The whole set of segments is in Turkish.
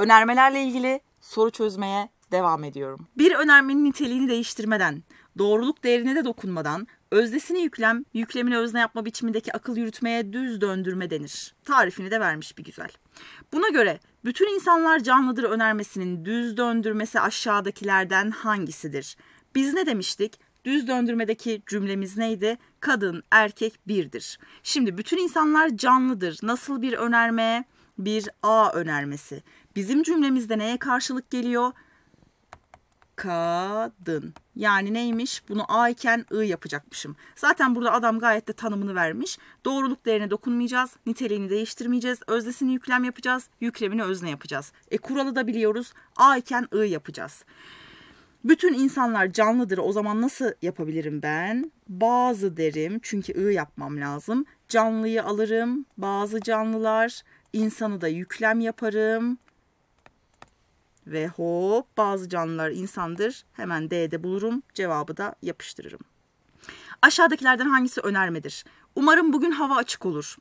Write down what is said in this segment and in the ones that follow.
Önermelerle ilgili soru çözmeye devam ediyorum. Bir önermenin niteliğini değiştirmeden, doğruluk değerine de dokunmadan, öznesini yüklem, yüklemini özne yapma biçimindeki akıl yürütmeye düz döndürme denir. Tarifini de vermiş bir güzel. Buna göre bütün insanlar canlıdır önermesinin düz döndürmesi aşağıdakilerden hangisidir? Biz ne demiştik? Düz döndürmedeki cümlemiz neydi? Kadın, erkek birdir. Şimdi bütün insanlar canlıdır. Nasıl bir önerme? Bir A önermesi. Bizim cümlemizde neye karşılık geliyor? kadın. Yani neymiş? Bunu A iken I yapacakmışım. Zaten burada adam gayet de tanımını vermiş. Doğruluk değerine dokunmayacağız. Niteliğini değiştirmeyeceğiz. Öznesini yüklem yapacağız. Yüklemini özne yapacağız. E kuralı da biliyoruz. A iken I yapacağız. Bütün insanlar canlıdır. O zaman nasıl yapabilirim ben? Bazı derim. Çünkü ı yapmam lazım. Canlıyı alırım. Bazı canlılar. insanı da yüklem yaparım. Ve hop bazı canlılar insandır. Hemen D'de bulurum. Cevabı da yapıştırırım. Aşağıdakilerden hangisi önermedir? Umarım bugün hava açık olur.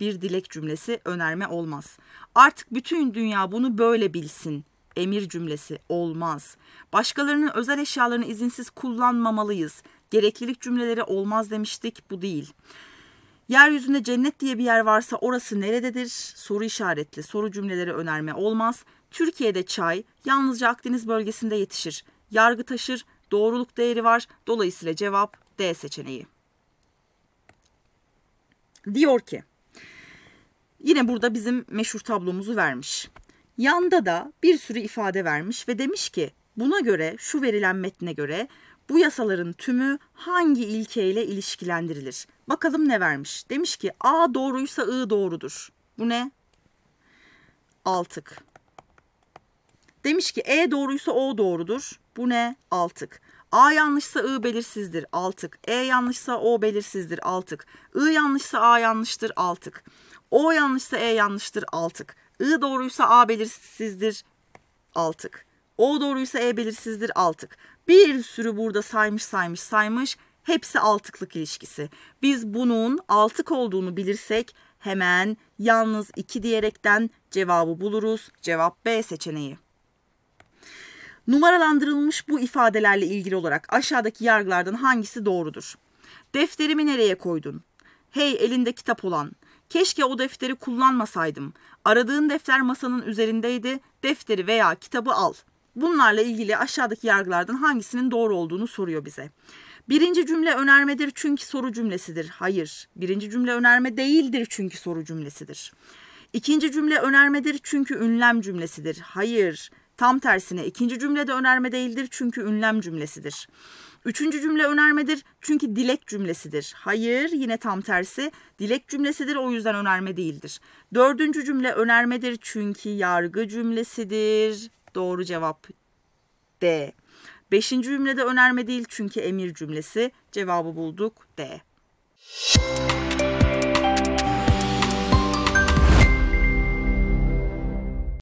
Bir dilek cümlesi önerme olmaz. Artık bütün dünya bunu böyle bilsin emir cümlesi olmaz. Başkalarının özel eşyalarını izinsiz kullanmamalıyız. Gereklilik cümleleri olmaz demiştik. Bu değil. Yeryüzünde cennet diye bir yer varsa orası nerededir? Soru işaretli. Soru cümleleri önerme olmaz. Türkiye'de çay yalnızca Akdeniz bölgesinde yetişir. Yargı taşır, doğruluk değeri var. Dolayısıyla cevap D seçeneği. Diyor ki Yine burada bizim meşhur tablomuzu vermiş. Yanda da bir sürü ifade vermiş ve demiş ki buna göre şu verilen metne göre bu yasaların tümü hangi ilkeyle ilişkilendirilir? Bakalım ne vermiş? Demiş ki A doğruysa I doğrudur. Bu ne? Altık. Demiş ki E doğruysa O doğrudur. Bu ne? Altık. A yanlışsa I belirsizdir. Altık. E yanlışsa O belirsizdir. Altık. I yanlışsa A yanlıştır. Altık. O yanlışsa E yanlıştır. Altık. I doğruysa A belirsizdir altık. O doğruysa E belirsizdir altık. Bir sürü burada saymış saymış saymış. Hepsi altıklık ilişkisi. Biz bunun altık olduğunu bilirsek hemen yalnız 2 diyerekten cevabı buluruz. Cevap B seçeneği. Numaralandırılmış bu ifadelerle ilgili olarak aşağıdaki yargılardan hangisi doğrudur? Defterimi nereye koydun? Hey elinde kitap olan, Keşke o defteri kullanmasaydım. Aradığın defter masanın üzerindeydi. Defteri veya kitabı al. Bunlarla ilgili aşağıdaki yargılardan hangisinin doğru olduğunu soruyor bize. Birinci cümle önermedir çünkü soru cümlesidir. Hayır. Birinci cümle önerme değildir çünkü soru cümlesidir. İkinci cümle önermedir çünkü ünlem cümlesidir. Hayır. Tam tersine ikinci cümle de önerme değildir çünkü ünlem cümlesidir. Üçüncü cümle önermedir çünkü dilek cümlesidir. Hayır yine tam tersi dilek cümlesidir o yüzden önerme değildir. Dördüncü cümle önermedir çünkü yargı cümlesidir. Doğru cevap D. Beşinci cümle de önerme değil çünkü emir cümlesi. Cevabı bulduk D. Müzik